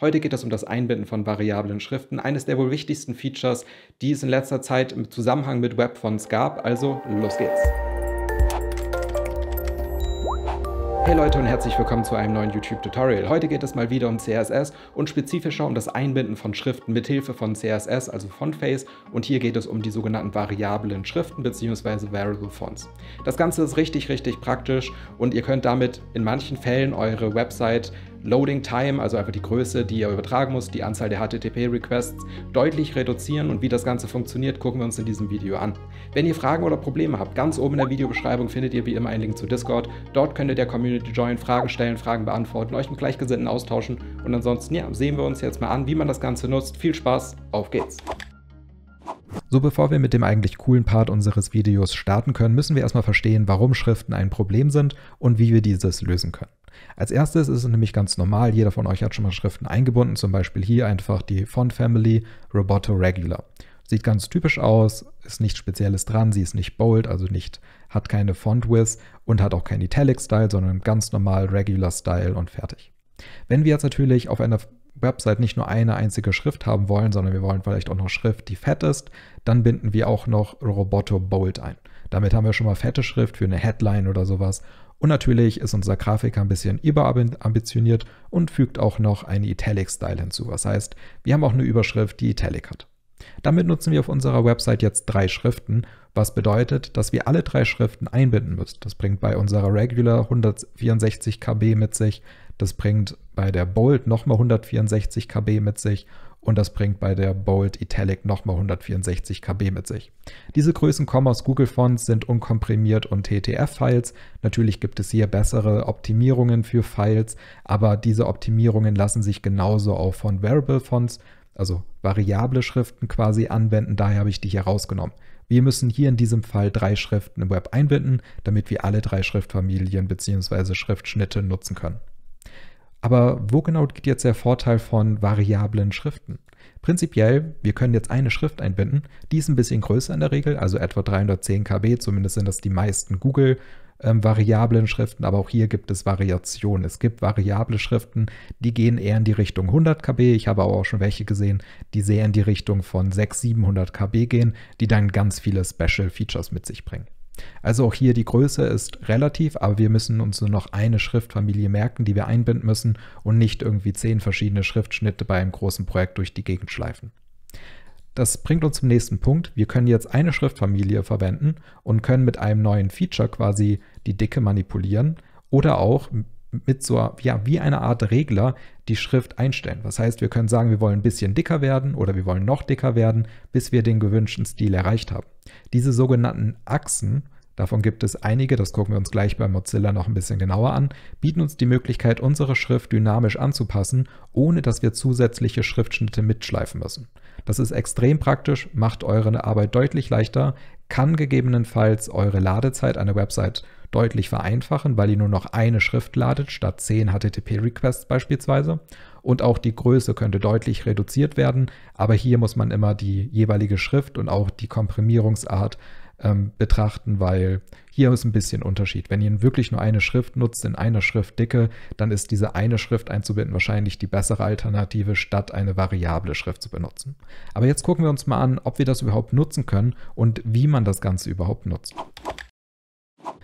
Heute geht es um das Einbinden von variablen Schriften, eines der wohl wichtigsten Features, die es in letzter Zeit im Zusammenhang mit Webfonts gab. Also los geht's! Hey Leute und herzlich willkommen zu einem neuen YouTube-Tutorial. Heute geht es mal wieder um CSS und spezifischer um das Einbinden von Schriften mithilfe von CSS, also Fontface. Und hier geht es um die sogenannten variablen Schriften bzw. Variable Fonts. Das Ganze ist richtig, richtig praktisch und ihr könnt damit in manchen Fällen eure Website Loading Time, also einfach die Größe, die ihr übertragen muss, die Anzahl der HTTP-Requests deutlich reduzieren und wie das Ganze funktioniert, gucken wir uns in diesem Video an. Wenn ihr Fragen oder Probleme habt, ganz oben in der Videobeschreibung findet ihr wie immer einen Link zu Discord. Dort könnt ihr der Community join, Fragen stellen, Fragen beantworten, euch mit Gleichgesinnten austauschen und ansonsten ja, sehen wir uns jetzt mal an, wie man das Ganze nutzt. Viel Spaß, auf geht's! So, bevor wir mit dem eigentlich coolen Part unseres Videos starten können, müssen wir erstmal verstehen, warum Schriften ein Problem sind und wie wir dieses lösen können. Als erstes ist es nämlich ganz normal, jeder von euch hat schon mal Schriften eingebunden, zum Beispiel hier einfach die Font Family Roboto Regular. Sieht ganz typisch aus, ist nichts Spezielles dran, sie ist nicht bold, also nicht, hat keine Font Width und hat auch keinen Italic Style, sondern ganz normal Regular Style und fertig. Wenn wir jetzt natürlich auf einer Website nicht nur eine einzige Schrift haben wollen, sondern wir wollen vielleicht auch noch Schrift, die fett ist, dann binden wir auch noch Roboto Bold ein. Damit haben wir schon mal fette Schrift für eine Headline oder sowas. Und natürlich ist unser Grafiker ein bisschen überambitioniert und fügt auch noch einen Italic-Style hinzu. Was heißt, wir haben auch eine Überschrift, die Italic hat. Damit nutzen wir auf unserer Website jetzt drei Schriften, was bedeutet, dass wir alle drei Schriften einbinden müssen. Das bringt bei unserer Regular 164 KB mit sich, das bringt bei der Bold nochmal 164 kB mit sich und das bringt bei der Bold Italic nochmal 164 KB mit sich. Diese Größen kommen aus Google Fonts, sind unkomprimiert und TTF-Files. Natürlich gibt es hier bessere Optimierungen für Files, aber diese Optimierungen lassen sich genauso auch von Variable Fonts, also variable Schriften quasi anwenden. Daher habe ich die hier rausgenommen. Wir müssen hier in diesem Fall drei Schriften im Web einbinden, damit wir alle drei Schriftfamilien bzw. Schriftschnitte nutzen können. Aber wo genau geht jetzt der Vorteil von variablen Schriften? Prinzipiell, wir können jetzt eine Schrift einbinden, die ist ein bisschen größer in der Regel, also etwa 310 KB, zumindest sind das die meisten Google. Ähm, variablen Schriften, aber auch hier gibt es Variationen. Es gibt variable Schriften, die gehen eher in die Richtung 100 KB. Ich habe aber auch schon welche gesehen, die sehr in die Richtung von 600, 700 KB gehen, die dann ganz viele Special Features mit sich bringen. Also auch hier die Größe ist relativ, aber wir müssen uns nur noch eine Schriftfamilie merken, die wir einbinden müssen und nicht irgendwie zehn verschiedene Schriftschnitte bei einem großen Projekt durch die Gegend schleifen. Das bringt uns zum nächsten Punkt. Wir können jetzt eine Schriftfamilie verwenden und können mit einem neuen Feature quasi die Dicke manipulieren oder auch mit so ja, wie eine Art Regler die Schrift einstellen. Das heißt, wir können sagen, wir wollen ein bisschen dicker werden oder wir wollen noch dicker werden, bis wir den gewünschten Stil erreicht haben. Diese sogenannten Achsen, davon gibt es einige, das gucken wir uns gleich bei Mozilla noch ein bisschen genauer an, bieten uns die Möglichkeit, unsere Schrift dynamisch anzupassen, ohne dass wir zusätzliche Schriftschnitte mitschleifen müssen. Das ist extrem praktisch, macht eure Arbeit deutlich leichter, kann gegebenenfalls eure Ladezeit einer Website deutlich vereinfachen, weil ihr nur noch eine Schrift ladet, statt 10 HTTP-Requests beispielsweise. Und auch die Größe könnte deutlich reduziert werden, aber hier muss man immer die jeweilige Schrift und auch die Komprimierungsart ähm, betrachten, weil hier ist ein bisschen Unterschied. Wenn ihr wirklich nur eine Schrift nutzt, in einer Schriftdicke, dann ist diese eine Schrift einzubinden wahrscheinlich die bessere Alternative, statt eine variable Schrift zu benutzen. Aber jetzt gucken wir uns mal an, ob wir das überhaupt nutzen können und wie man das Ganze überhaupt nutzt.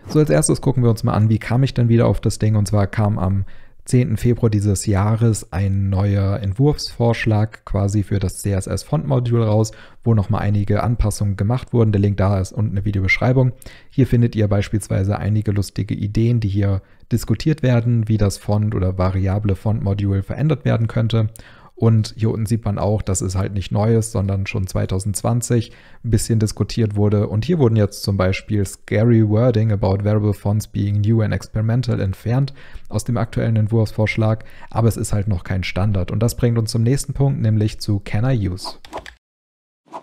So, als erstes gucken wir uns mal an, wie kam ich denn wieder auf das Ding. Und zwar kam am 10. Februar dieses Jahres ein neuer Entwurfsvorschlag quasi für das CSS-Font-Modul raus, wo nochmal einige Anpassungen gemacht wurden. Der Link da ist unten in der Videobeschreibung. Hier findet ihr beispielsweise einige lustige Ideen, die hier diskutiert werden, wie das Font oder variable Font-Modul verändert werden könnte. Und hier unten sieht man auch, dass es halt nicht neu ist, sondern schon 2020 ein bisschen diskutiert wurde. Und hier wurden jetzt zum Beispiel scary wording about variable fonts being new and experimental entfernt aus dem aktuellen Entwurfsvorschlag, aber es ist halt noch kein Standard. Und das bringt uns zum nächsten Punkt, nämlich zu Can I Use?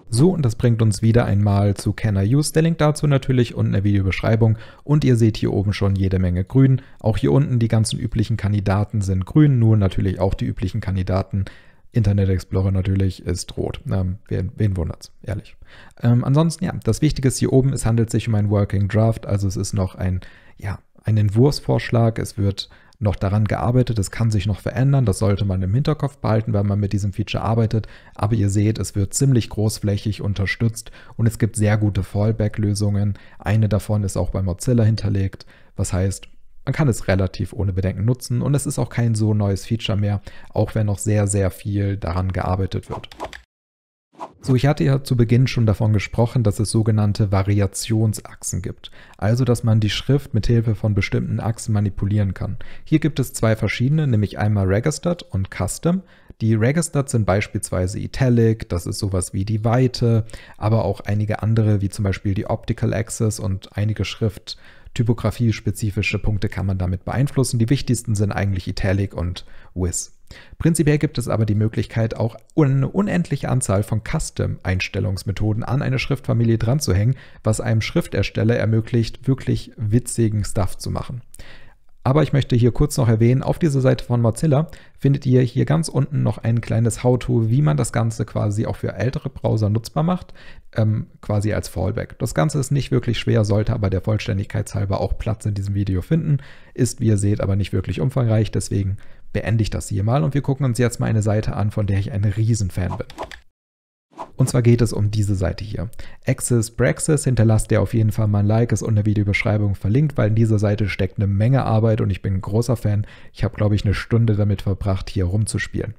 So, und das bringt uns wieder einmal zu Can I Use. Der Link dazu natürlich unten in der Videobeschreibung. Und ihr seht hier oben schon jede Menge grün. Auch hier unten die ganzen üblichen Kandidaten sind grün, nur natürlich auch die üblichen Kandidaten Internet Explorer natürlich ist rot. Ähm, wen, wen es, ehrlich. Ähm, ansonsten, ja, das Wichtige ist hier oben, es handelt sich um ein Working Draft, also es ist noch ein, ja, ein Entwurfsvorschlag, es wird noch daran gearbeitet, es kann sich noch verändern, das sollte man im Hinterkopf behalten, wenn man mit diesem Feature arbeitet, aber ihr seht, es wird ziemlich großflächig unterstützt und es gibt sehr gute Fallback-Lösungen. Eine davon ist auch bei Mozilla hinterlegt, was heißt, man kann es relativ ohne Bedenken nutzen und es ist auch kein so neues Feature mehr, auch wenn noch sehr, sehr viel daran gearbeitet wird. So, ich hatte ja zu Beginn schon davon gesprochen, dass es sogenannte Variationsachsen gibt, also dass man die Schrift mit Hilfe von bestimmten Achsen manipulieren kann. Hier gibt es zwei verschiedene, nämlich einmal Registered und Custom. Die Registered sind beispielsweise Italic, das ist sowas wie die Weite, aber auch einige andere, wie zum Beispiel die Optical Axis und einige Schrift- Typografie-spezifische Punkte kann man damit beeinflussen. Die wichtigsten sind eigentlich Italic und With. Prinzipiell gibt es aber die Möglichkeit, auch eine unendliche Anzahl von Custom-Einstellungsmethoden an eine Schriftfamilie dranzuhängen, was einem Schriftersteller ermöglicht, wirklich witzigen Stuff zu machen. Aber ich möchte hier kurz noch erwähnen, auf dieser Seite von Mozilla findet ihr hier ganz unten noch ein kleines How-To, wie man das Ganze quasi auch für ältere Browser nutzbar macht, ähm, quasi als Fallback. Das Ganze ist nicht wirklich schwer, sollte aber der Vollständigkeit halber auch Platz in diesem Video finden, ist wie ihr seht aber nicht wirklich umfangreich, deswegen beende ich das hier mal und wir gucken uns jetzt mal eine Seite an, von der ich ein Riesenfan bin. Und zwar geht es um diese Seite hier. Access Braxis, hinterlasst ihr auf jeden Fall mal ein Like, ist unter Videobeschreibung verlinkt, weil in dieser Seite steckt eine Menge Arbeit und ich bin ein großer Fan. Ich habe, glaube ich, eine Stunde damit verbracht, hier rumzuspielen.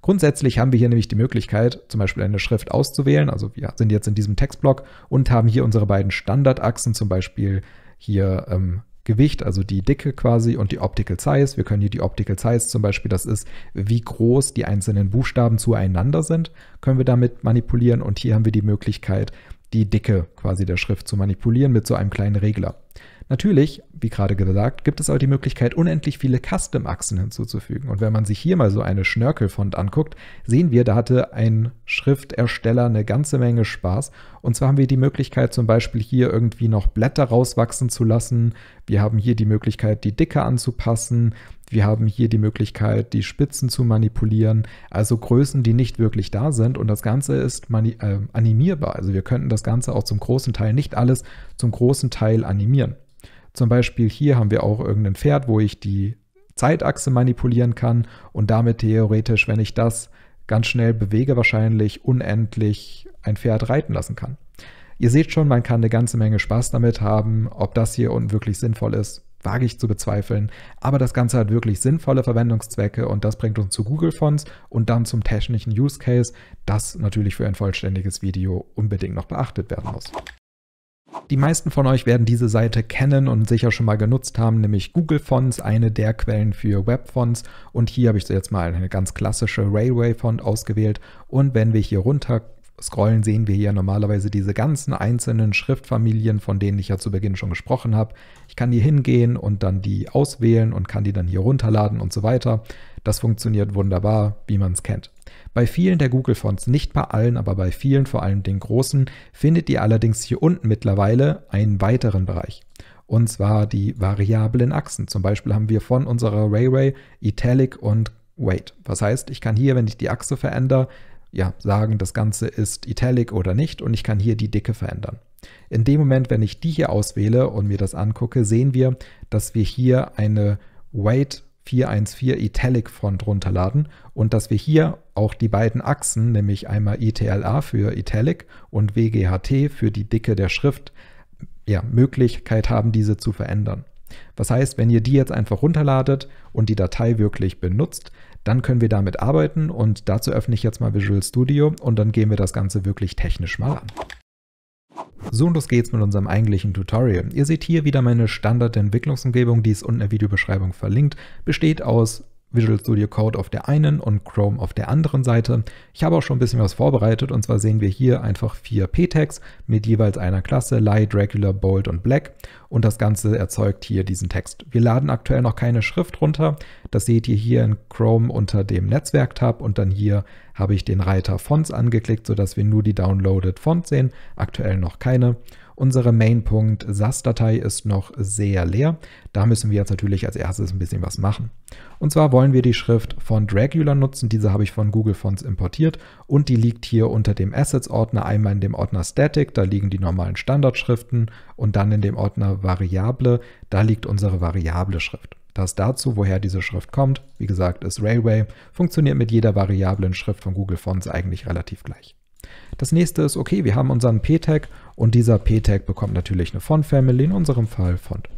Grundsätzlich haben wir hier nämlich die Möglichkeit, zum Beispiel eine Schrift auszuwählen. Also wir sind jetzt in diesem Textblock und haben hier unsere beiden Standardachsen, zum Beispiel hier ähm, Gewicht, also die Dicke quasi und die Optical Size. Wir können hier die Optical Size zum Beispiel, das ist, wie groß die einzelnen Buchstaben zueinander sind, können wir damit manipulieren. Und hier haben wir die Möglichkeit, die Dicke quasi der Schrift zu manipulieren mit so einem kleinen Regler. Natürlich, wie gerade gesagt, gibt es auch die Möglichkeit, unendlich viele Custom-Achsen hinzuzufügen. Und wenn man sich hier mal so eine Schnörkelfont anguckt, sehen wir, da hatte ein Schriftersteller eine ganze Menge Spaß. Und zwar haben wir die Möglichkeit, zum Beispiel hier irgendwie noch Blätter rauswachsen zu lassen. Wir haben hier die Möglichkeit, die Dicke anzupassen. Wir haben hier die Möglichkeit, die Spitzen zu manipulieren, also Größen, die nicht wirklich da sind. Und das Ganze ist äh, animierbar. Also wir könnten das Ganze auch zum großen Teil, nicht alles, zum großen Teil animieren. Zum Beispiel hier haben wir auch irgendein Pferd, wo ich die Zeitachse manipulieren kann und damit theoretisch, wenn ich das ganz schnell bewege, wahrscheinlich unendlich ein Pferd reiten lassen kann. Ihr seht schon, man kann eine ganze Menge Spaß damit haben. Ob das hier unten wirklich sinnvoll ist, wage ich zu bezweifeln. Aber das Ganze hat wirklich sinnvolle Verwendungszwecke und das bringt uns zu Google Fonts und dann zum technischen Use Case, das natürlich für ein vollständiges Video unbedingt noch beachtet werden muss. Die meisten von euch werden diese Seite kennen und sicher schon mal genutzt haben, nämlich Google Fonts, eine der Quellen für Webfonts. Und hier habe ich jetzt mal eine ganz klassische Railway-Font ausgewählt. Und wenn wir hier runter scrollen, sehen wir hier normalerweise diese ganzen einzelnen Schriftfamilien, von denen ich ja zu Beginn schon gesprochen habe. Ich kann hier hingehen und dann die auswählen und kann die dann hier runterladen und so weiter. Das funktioniert wunderbar, wie man es kennt. Bei vielen der Google-Fonts, nicht bei allen, aber bei vielen, vor allem den großen, findet ihr allerdings hier unten mittlerweile einen weiteren Bereich. Und zwar die variablen Achsen. Zum Beispiel haben wir von unserer Railway Italic und Weight. Was heißt, ich kann hier, wenn ich die Achse verändere, ja, sagen, das Ganze ist Italic oder nicht und ich kann hier die Dicke verändern. In dem Moment, wenn ich die hier auswähle und mir das angucke, sehen wir, dass wir hier eine Weight 414 Italic Font runterladen und dass wir hier auch die beiden Achsen, nämlich einmal ITLA e für e Italic und WGHT für die Dicke der Schrift, ja, Möglichkeit haben, diese zu verändern. Was heißt, wenn ihr die jetzt einfach runterladet und die Datei wirklich benutzt, dann können wir damit arbeiten und dazu öffne ich jetzt mal Visual Studio und dann gehen wir das Ganze wirklich technisch mal an. So und los geht's mit unserem eigentlichen Tutorial. Ihr seht hier wieder meine Standard-Entwicklungsumgebung, die ist unten in der Videobeschreibung verlinkt, besteht aus Visual Studio Code auf der einen und Chrome auf der anderen Seite. Ich habe auch schon ein bisschen was vorbereitet und zwar sehen wir hier einfach vier P-Tags mit jeweils einer Klasse Light, Regular, Bold und Black und das Ganze erzeugt hier diesen Text. Wir laden aktuell noch keine Schrift runter. Das seht ihr hier in Chrome unter dem Netzwerk-Tab und dann hier habe ich den Reiter Fonts angeklickt, sodass wir nur die Downloaded Fonts sehen, aktuell noch keine Unsere Main.punkt SAS-Datei ist noch sehr leer. Da müssen wir jetzt natürlich als erstes ein bisschen was machen. Und zwar wollen wir die Schrift von Dragula nutzen. Diese habe ich von Google Fonts importiert und die liegt hier unter dem Assets-Ordner, einmal in dem Ordner Static, da liegen die normalen Standardschriften und dann in dem Ordner Variable, da liegt unsere variable Schrift. Das dazu, woher diese Schrift kommt, wie gesagt, ist Railway, funktioniert mit jeder variablen Schrift von Google Fonts eigentlich relativ gleich. Das nächste ist, okay, wir haben unseren P-Tag und dieser P-Tag bekommt natürlich eine Font-Family, in unserem Fall Font.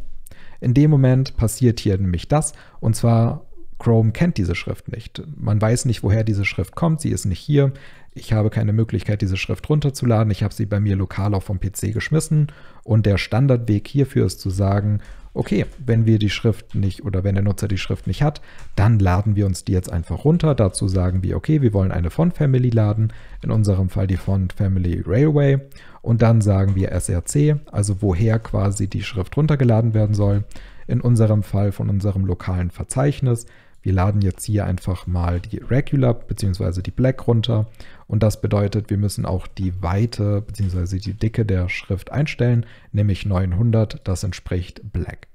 In dem Moment passiert hier nämlich das, und zwar Chrome kennt diese Schrift nicht. Man weiß nicht, woher diese Schrift kommt, sie ist nicht hier. Ich habe keine Möglichkeit, diese Schrift runterzuladen. Ich habe sie bei mir lokal auf vom PC geschmissen. Und der Standardweg hierfür ist zu sagen, okay, wenn wir die Schrift nicht oder wenn der Nutzer die Schrift nicht hat, dann laden wir uns die jetzt einfach runter. Dazu sagen wir, okay, wir wollen eine Font Family laden, in unserem Fall die Font Family Railway und dann sagen wir src, also woher quasi die Schrift runtergeladen werden soll. In unserem Fall von unserem lokalen Verzeichnis wir laden jetzt hier einfach mal die Regular bzw. die Black runter und das bedeutet, wir müssen auch die Weite bzw. die Dicke der Schrift einstellen, nämlich 900, das entspricht Black.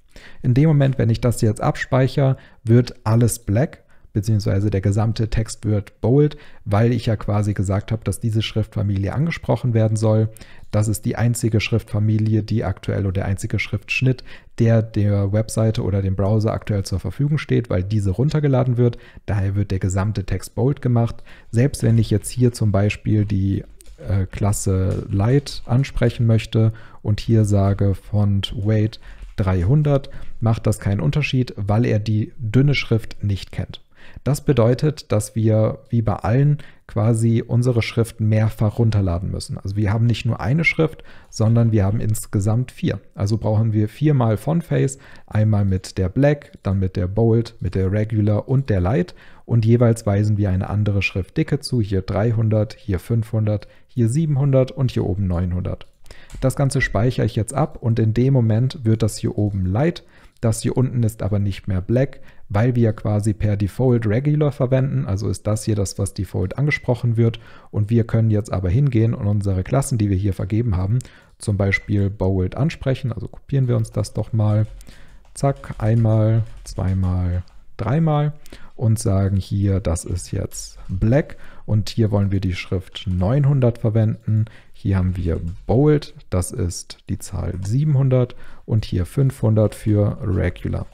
In dem Moment, wenn ich das jetzt abspeichere, wird alles Black beziehungsweise der gesamte Text wird bold, weil ich ja quasi gesagt habe, dass diese Schriftfamilie angesprochen werden soll. Das ist die einzige Schriftfamilie, die aktuell oder der einzige Schriftschnitt, der der Webseite oder dem Browser aktuell zur Verfügung steht, weil diese runtergeladen wird. Daher wird der gesamte Text bold gemacht. Selbst wenn ich jetzt hier zum Beispiel die äh, Klasse Light ansprechen möchte und hier sage Font Weight 300, macht das keinen Unterschied, weil er die dünne Schrift nicht kennt. Das bedeutet, dass wir wie bei allen quasi unsere Schriften mehrfach runterladen müssen. Also wir haben nicht nur eine Schrift, sondern wir haben insgesamt vier. Also brauchen wir viermal Fontface, einmal mit der Black, dann mit der Bold, mit der Regular und der Light und jeweils weisen wir eine andere Schriftdicke zu, hier 300, hier 500, hier 700 und hier oben 900. Das Ganze speichere ich jetzt ab und in dem Moment wird das hier oben Light das hier unten ist aber nicht mehr black, weil wir quasi per Default Regular verwenden, also ist das hier das, was Default angesprochen wird. Und wir können jetzt aber hingehen und unsere Klassen, die wir hier vergeben haben, zum Beispiel Bold ansprechen, also kopieren wir uns das doch mal. Zack, einmal, zweimal, dreimal und sagen hier, das ist jetzt black und hier wollen wir die Schrift 900 verwenden. Hier haben wir Bold, das ist die Zahl 700 und hier 500 für Regular.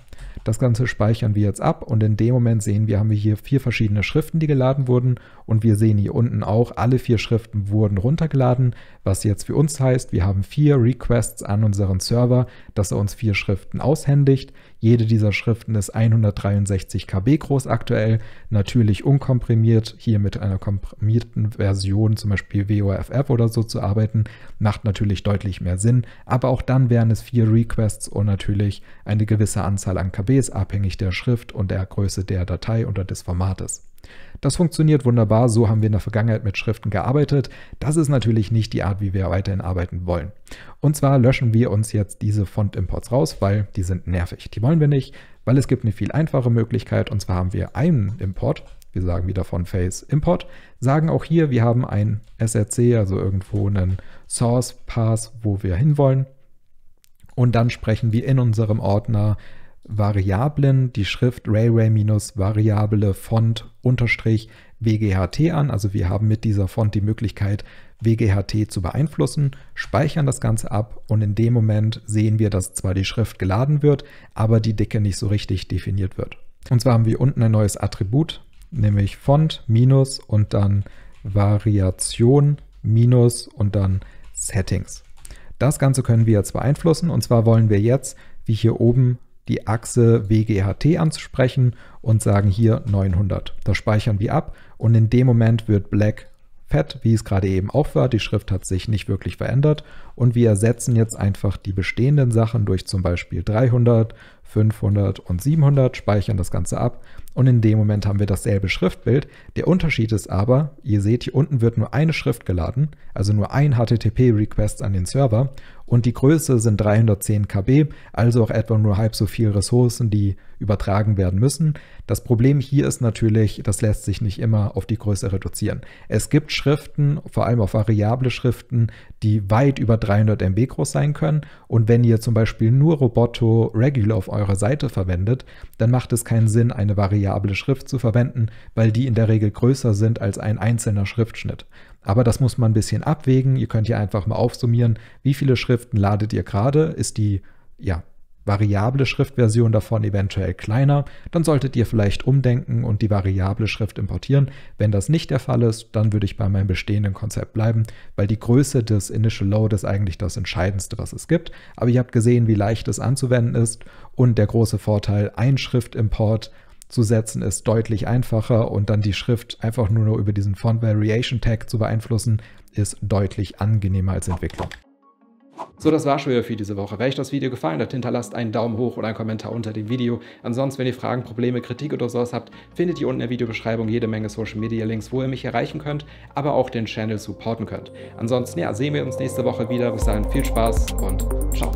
Das Ganze speichern wir jetzt ab und in dem Moment sehen wir, haben wir hier vier verschiedene Schriften, die geladen wurden und wir sehen hier unten auch, alle vier Schriften wurden runtergeladen, was jetzt für uns heißt, wir haben vier Requests an unseren Server, dass er uns vier Schriften aushändigt. Jede dieser Schriften ist 163 KB groß aktuell, natürlich unkomprimiert, hier mit einer komprimierten Version, zum Beispiel WOFF oder so zu arbeiten, macht natürlich deutlich mehr Sinn, aber auch dann wären es vier Requests und natürlich eine gewisse Anzahl an KB ist abhängig der Schrift und der Größe der Datei oder des Formates. Das funktioniert wunderbar, so haben wir in der Vergangenheit mit Schriften gearbeitet. Das ist natürlich nicht die Art, wie wir weiterhin arbeiten wollen. Und zwar löschen wir uns jetzt diese Font-Imports raus, weil die sind nervig. Die wollen wir nicht, weil es gibt eine viel einfache Möglichkeit und zwar haben wir einen Import. Wir sagen wieder von Face Import, sagen auch hier, wir haben ein SRC, also irgendwo einen Source Pass, wo wir hinwollen. Und dann sprechen wir in unserem Ordner Variablen die Schrift Railway-Variable Font unterstrich WGHT an. Also wir haben mit dieser Font die Möglichkeit, WGHT zu beeinflussen, speichern das Ganze ab und in dem Moment sehen wir, dass zwar die Schrift geladen wird, aber die Dicke nicht so richtig definiert wird. Und zwar haben wir unten ein neues Attribut, nämlich Font minus und dann Variation minus und dann Settings. Das Ganze können wir jetzt beeinflussen und zwar wollen wir jetzt, wie hier oben die Achse WGHT anzusprechen und sagen hier 900. Das speichern wir ab und in dem Moment wird Black fett, wie es gerade eben auch war. Die Schrift hat sich nicht wirklich verändert und wir ersetzen jetzt einfach die bestehenden Sachen durch zum Beispiel 300, 500 und 700, speichern das Ganze ab und in dem Moment haben wir dasselbe Schriftbild. Der Unterschied ist aber, ihr seht, hier unten wird nur eine Schrift geladen, also nur ein HTTP-Request an den Server und die Größe sind 310 KB, also auch etwa nur halb so viele Ressourcen, die übertragen werden müssen. Das Problem hier ist natürlich, das lässt sich nicht immer auf die Größe reduzieren. Es gibt Schriften, vor allem auf variable Schriften, die weit über 300 MB groß sein können und wenn ihr zum Beispiel nur Roboto Regular auf eurem eurer Seite verwendet, dann macht es keinen Sinn, eine variable Schrift zu verwenden, weil die in der Regel größer sind als ein einzelner Schriftschnitt. Aber das muss man ein bisschen abwägen. Ihr könnt hier einfach mal aufsummieren, wie viele Schriften ladet ihr gerade, ist die ja, variable Schriftversion davon eventuell kleiner, dann solltet ihr vielleicht umdenken und die variable Schrift importieren. Wenn das nicht der Fall ist, dann würde ich bei meinem bestehenden Konzept bleiben, weil die Größe des Initial Load ist eigentlich das Entscheidendste, was es gibt. Aber ihr habt gesehen, wie leicht es anzuwenden ist und der große Vorteil, ein Schriftimport zu setzen ist deutlich einfacher und dann die Schrift einfach nur über diesen Font Variation Tag zu beeinflussen, ist deutlich angenehmer als Entwicklung. So, das war schon wieder für diese Woche. Wenn euch das Video gefallen hat, hinterlasst einen Daumen hoch oder einen Kommentar unter dem Video. Ansonsten, wenn ihr Fragen, Probleme, Kritik oder sowas habt, findet ihr unten in der Videobeschreibung jede Menge Social Media Links, wo ihr mich erreichen könnt, aber auch den Channel supporten könnt. Ansonsten, ja, sehen wir uns nächste Woche wieder. Bis dahin viel Spaß und ciao.